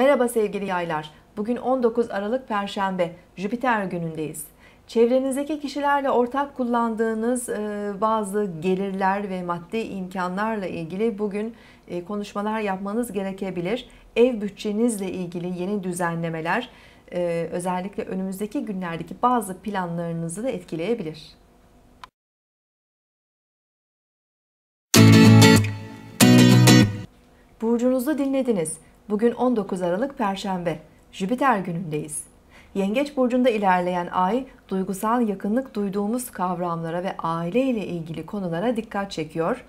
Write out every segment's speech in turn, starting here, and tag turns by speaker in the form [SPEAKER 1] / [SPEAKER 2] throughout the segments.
[SPEAKER 1] Merhaba sevgili yaylar. Bugün 19 Aralık Perşembe, Jüpiter günündeyiz. Çevrenizdeki kişilerle ortak kullandığınız e, bazı gelirler ve maddi imkanlarla ilgili bugün e, konuşmalar yapmanız gerekebilir. Ev bütçenizle ilgili yeni düzenlemeler e, özellikle önümüzdeki günlerdeki bazı planlarınızı da etkileyebilir. Burcunuzu dinlediniz. Bugün 19 Aralık Perşembe, Jüpiter günündeyiz. Yengeç burcunda ilerleyen ay, duygusal yakınlık duyduğumuz kavramlara ve aile ile ilgili konulara dikkat çekiyor.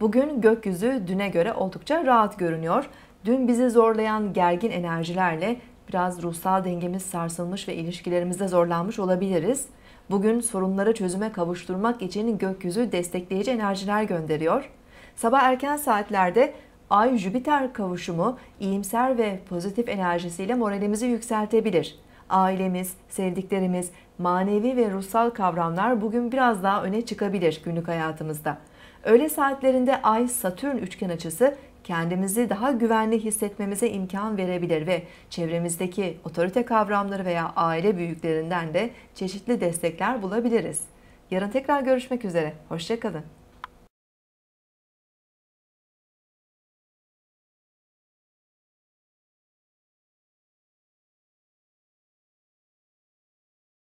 [SPEAKER 1] Bugün gökyüzü düne göre oldukça rahat görünüyor. Dün bizi zorlayan gergin enerjilerle biraz ruhsal dengemiz sarsılmış ve ilişkilerimizde zorlanmış olabiliriz. Bugün sorunları çözüme kavuşturmak için gökyüzü destekleyici enerjiler gönderiyor. Sabah erken saatlerde Ay-Jüpiter kavuşumu iyimser ve pozitif enerjisiyle moralimizi yükseltebilir. Ailemiz, sevdiklerimiz, manevi ve ruhsal kavramlar bugün biraz daha öne çıkabilir günlük hayatımızda. Öğle saatlerinde Ay-Satürn üçgen açısı kendimizi daha güvenli hissetmemize imkan verebilir ve çevremizdeki otorite kavramları veya aile büyüklerinden de çeşitli destekler bulabiliriz. Yarın tekrar görüşmek üzere, hoşçakalın.